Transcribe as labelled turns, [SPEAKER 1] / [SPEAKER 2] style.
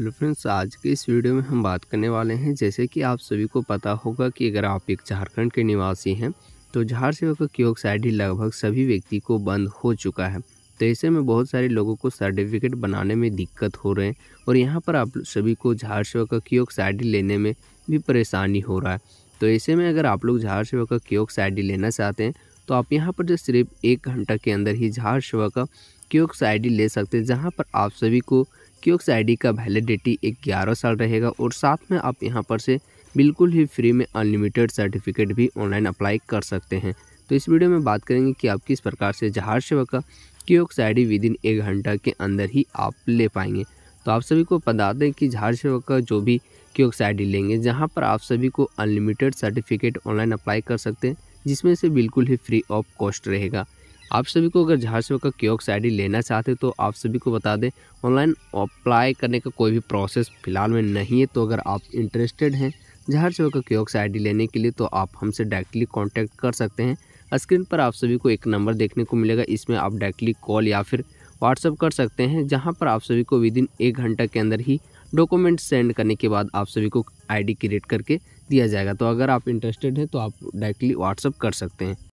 [SPEAKER 1] hello friends आज के इस वीडियो में हम बात करने वाले हैं जैसे कि आप सभी को पता होगा कि अगर आप एक झारखंड के निवासी हैं तो झार का की ऑक्साइड लगभग सभी व्यक्ति को बंद हो चुका है तो ऐसे में बहुत सारे लोगों को सर्टिफिकेट बनाने में दिक्कत हो रहे हैं और यहाँ पर आप सभी को झार सेवक की ऑक्साइड लेने में भी परेशानी हो रहा है तो ऐसे में अगर आप लोग झार सेवक की ऑक्साइड लेना चाहते हैं तो आप यहाँ पर जो सिर्फ एक घंटा के अंदर ही झार सेवक की ऑक्साइड ले सकते हैं जहाँ पर आप सभी को क्यूक्स आईडी का वैलिडिटी एक ग्यारह साल रहेगा और साथ में आप यहाँ पर से बिल्कुल ही फ्री में अनलिमिटेड सर्टिफिकेट भी ऑनलाइन अप्लाई कर सकते हैं तो इस वीडियो में बात करेंगे कि आप किस प्रकार से जहाज सेवा का क्यूक्स आई विद इन एक घंटा के अंदर ही आप ले पाएंगे तो आप सभी को बता दें कि जहाज सेवा का जो भी क्यूक्स आई लेंगे जहाँ पर आप सभी को अनलिमिटेड सर्टिफिकेट ऑनलाइन अप्लाई कर सकते हैं जिसमें से बिल्कुल ही फ्री ऑफ कॉस्ट रहेगा आप सभी को अगर झारसेवा से का क्योक्स आईडी लेना चाहते तो आप सभी को बता दें ऑनलाइन अप्लाई करने का कोई भी प्रोसेस फ़िलहाल में नहीं है तो अगर आप इंटरेस्टेड हैं जहाँ से का क्योक्स आईडी लेने के लिए तो आप हमसे डायरेक्टली कांटेक्ट कर सकते हैं स्क्रीन पर आप सभी को एक नंबर देखने को मिलेगा इसमें आप डायरेक्टली कॉल या फिर व्हाट्सअप कर सकते हैं जहाँ पर आप सभी को विद इन एक घंटा के अंदर ही डॉक्यूमेंट सेंड करने के बाद आप सभी को आईडी क्रिएट करके दिया जाएगा तो अगर आप इंटरेस्टेड हैं तो आप डायरेक्टली व्हाट्सअप कर सकते हैं